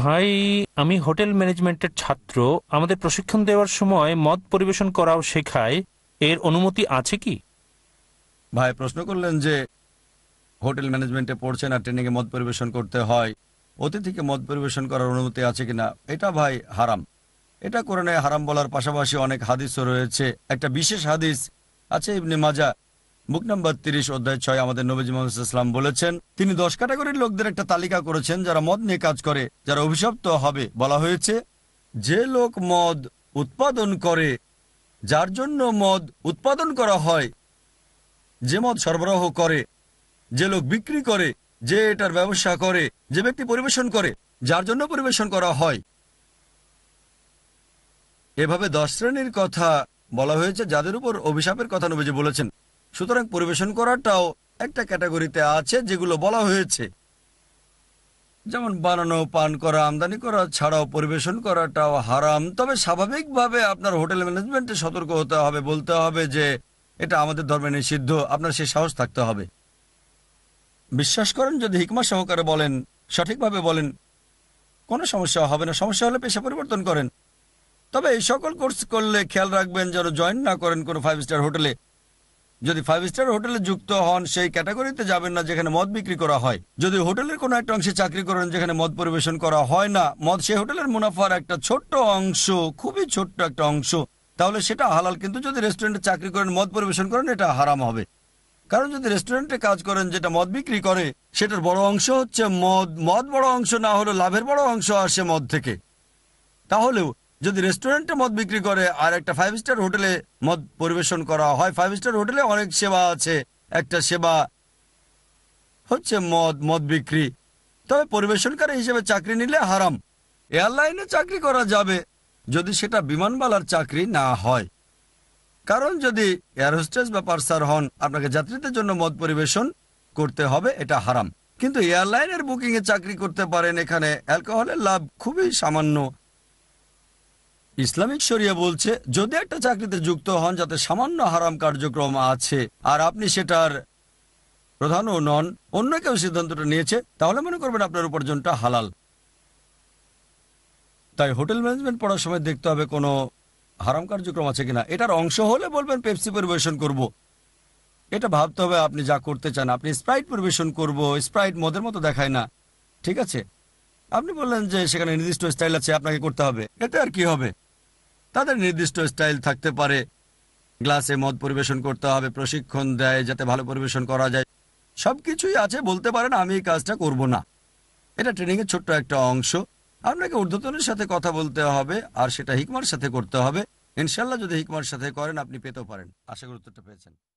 ভাই আমি হোটেল ম্যানেজমেন্টের ছাত্র আমাদের প্রশিক্ষণ দেওয়ার সময় মদ পরিবেশন করাও শেখায় এর অনুমতি আছে কি ভাই প্রশ্ন করলেন যে হোটেল ম্যানেজমেন্টে পড়ছেন আর ট্রেনিংয়ে মদ পরিবেশন করতে হয় অতিথিকে মদ পরিবেশন করার অনুমতি আছে কিনা এটা ভাই হারাম এটা নেয় হারাম বলার পাশাপাশি অনেক হাদিসও রয়েছে একটা বিশেষ হাদিস আছে ইবনে মাজা বুক নম্বর তিরিশ অধ্যায় ছয় আমাদের নবীজ ইসলাম বলেছেন তিনি দশ ক্যাটাগরির লোকদের একটা তালিকা করেছেন যারা মদ নিয়ে কাজ করে যারা অভিশপ্ত হবে বলা হয়েছে যে লোক মদ উৎপাদন করে যার জন্য মদ উৎপাদন করা হয় যে মদ সরবরাহ করে যে লোক বিক্রি করে যে এটার ব্যবসা করে যে ব্যক্তি পরিবেশন করে যার জন্য পরিবেশন করা হয় এভাবে দশ শ্রেণীর কথা বলা হয়েছে যাদের উপর অভিশাপের কথা নবীজি বলেছেন সুতরাং পরিবেশন করাটাও একটা ক্যাটাগরিতে আছে যেগুলো বলা হয়েছে যেমন বানানো পান করা আমদানি করা ছাড়াও পরিবেশন করাটাও হারাম তবে স্বাভাবিকভাবে আপনার হোটেল ম্যানেজমেন্টে সতর্ক হতে হবে বলতে হবে যে এটা আমাদের ধর্মে নিষিদ্ধ আপনার সে সাহস থাকতে হবে বিশ্বাস করেন যদি হিকমা সহকারে বলেন সঠিকভাবে বলেন কোনো সমস্যা হবে না সমস্যা হলে পেশা পরিবর্তন করেন তবে এই সকল কোর্স করলে খেয়াল রাখবেন যেন জয়েন না করেন কোনো ফাইভ স্টার হোটেলে যদি ফাইভ স্টার হোটেলে যুক্ত হন সেই ক্যাটাগরিতে যাবেন না যেখানে মদ বিক্রি করা হয় যদি হোটেলের কোনো একটা অংশে চাকরি করেন যেখানে মদ পরিবেশন করা হয় না মদ সেই হোটেলের মুনাফার একটা ছোট্ট অংশ খুবই ছোট্ট একটা অংশ তাহলে সেটা হালাল কিন্তু যদি রেস্টুরেন্টে চাকরি করেন মদ পরিবেশন করেন এটা হারাম হবে কারণ যদি রেস্টুরেন্টে কাজ করেন যেটা মদ বিক্রি করে সেটার বড় অংশ হচ্ছে মদ মদ বড় অংশ না হলে লাভের বড় অংশ আসে মদ থেকে তাহলেও যদি রেস্টুরেন্টে মদ বিক্রি করে আর একটা ফাইভ স্টার হোটেলে মদ পরিবেশন করা হয় ফাইভ স্টার হোটেলে অনেক সেবা আছে একটা সেবা হচ্ছে মদ মদ বিক্রি তবে পরিবেশনকারী হিসেবে চাকরি নিলে হারাম এয়ারলাইনে চাকরি করা যাবে যদি সেটা বিমানবালার চাকরি না হয় কারণ যদি এয়ার হোস্টেস বা পার্সার হন আপনাকে যাত্রীদের জন্য মদ পরিবেশন করতে হবে এটা হারাম কিন্তু এয়ারলাইনের বুকিংয়ে চাকরি করতে পারেন এখানে অ্যালকোহলের লাভ খুবই সামান্য ইসলামিক শরিয়া বলছে যদি একটা চাকরিতে যুক্ত হন যাতে সামান্য হারাম কার্যক্রম আছে আর আপনি সেটার প্রধানও নন অন্য কেউ সিদ্ধান্তটা নিয়েছে তাহলে মনে করবেন আপনার উপার্জনটা হালাল তাই হোটেল ম্যানেজমেন্ট পড়ার সময় দেখতে হবে কোনো হারাম কার্যক্রম আছে কিনা এটার অংশ হলে বলবেন পেপসি পরিবেশন করব। এটা ভাবতে হবে আপনি যা করতে চান আপনি স্প্রাইট পরিবেশন করব স্প্রাইট মদের মতো দেখায় না ঠিক আছে আপনি বললেন যে সেখানে নির্দিষ্ট স্টাইল আছে আপনাকে করতে হবে এতে আর কি হবে তাদের নির্দিষ্ট স্টাইল থাকতে পারে গ্লাসে মদ পরিবেশন করতে হবে প্রশিক্ষণ দেয় যাতে ভালো পরিবেশন করা যায় সব কিছুই আছে বলতে পারেন আমি এই কাজটা করব না এটা ট্রেনিংয়ের ছোট্ট একটা অংশ আপনাকে ঊর্ধ্বতনের সাথে কথা বলতে হবে আর সেটা হিকমার সাথে করতে হবে ইনশাল্লাহ যদি হিকমার সাথে করেন আপনি পেতেও পারেন আশা করি উত্তরটা পেয়েছেন